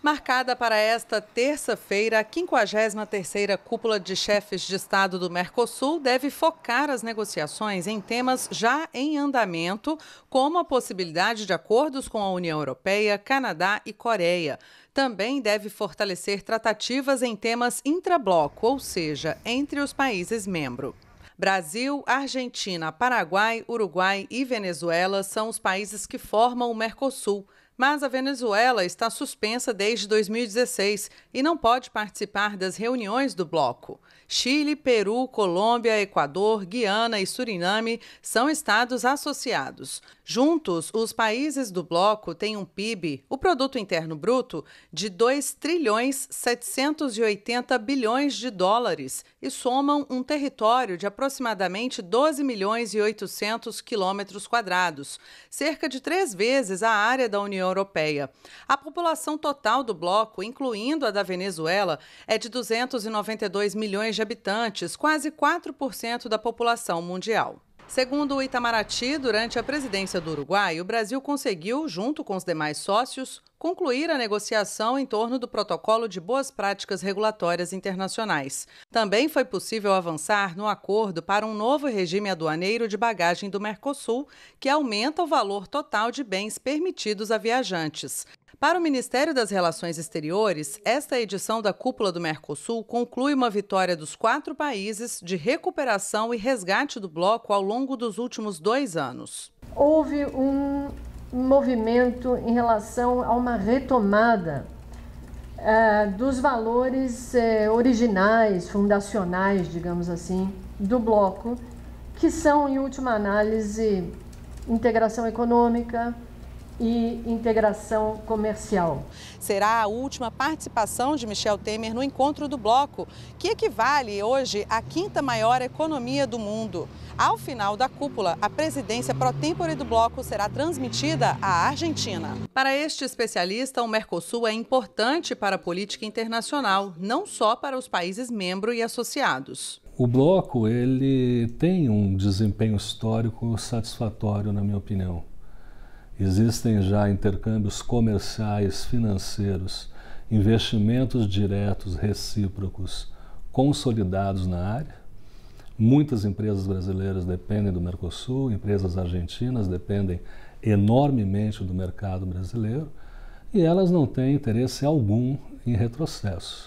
Marcada para esta terça-feira, a 53ª Cúpula de Chefes de Estado do Mercosul deve focar as negociações em temas já em andamento, como a possibilidade de acordos com a União Europeia, Canadá e Coreia. Também deve fortalecer tratativas em temas intrabloco, ou seja, entre os países membros. Brasil, Argentina, Paraguai, Uruguai e Venezuela são os países que formam o Mercosul. Mas a Venezuela está suspensa desde 2016 e não pode participar das reuniões do bloco. Chile, Peru, Colômbia, Equador, Guiana e Suriname são estados associados. Juntos, os países do bloco têm um PIB, o produto interno bruto, de 2 trilhões 780 bilhões de dólares e somam um território de aproximadamente 12 milhões e 800 quilômetros quadrados, cerca de três vezes a área da União União Europeia. A população total do bloco, incluindo a da Venezuela, é de 292 milhões de habitantes, quase 4% da população mundial. Segundo o Itamaraty, durante a presidência do Uruguai, o Brasil conseguiu, junto com os demais sócios, concluir a negociação em torno do Protocolo de Boas Práticas Regulatórias Internacionais. Também foi possível avançar no acordo para um novo regime aduaneiro de bagagem do Mercosul, que aumenta o valor total de bens permitidos a viajantes. Para o Ministério das Relações Exteriores, esta edição da Cúpula do Mercosul conclui uma vitória dos quatro países de recuperação e resgate do bloco ao longo dos últimos dois anos. Houve um movimento em relação a uma retomada eh, dos valores eh, originais, fundacionais, digamos assim, do bloco, que são, em última análise, integração econômica, e integração comercial. Será a última participação de Michel Temer no encontro do bloco, que equivale hoje à quinta maior economia do mundo. Ao final da cúpula, a presidência pro tempore do bloco será transmitida à Argentina. Para este especialista, o Mercosul é importante para a política internacional, não só para os países membro e associados. O bloco ele tem um desempenho histórico satisfatório, na minha opinião. Existem já intercâmbios comerciais, financeiros, investimentos diretos, recíprocos, consolidados na área. Muitas empresas brasileiras dependem do Mercosul, empresas argentinas dependem enormemente do mercado brasileiro e elas não têm interesse algum em retrocesso.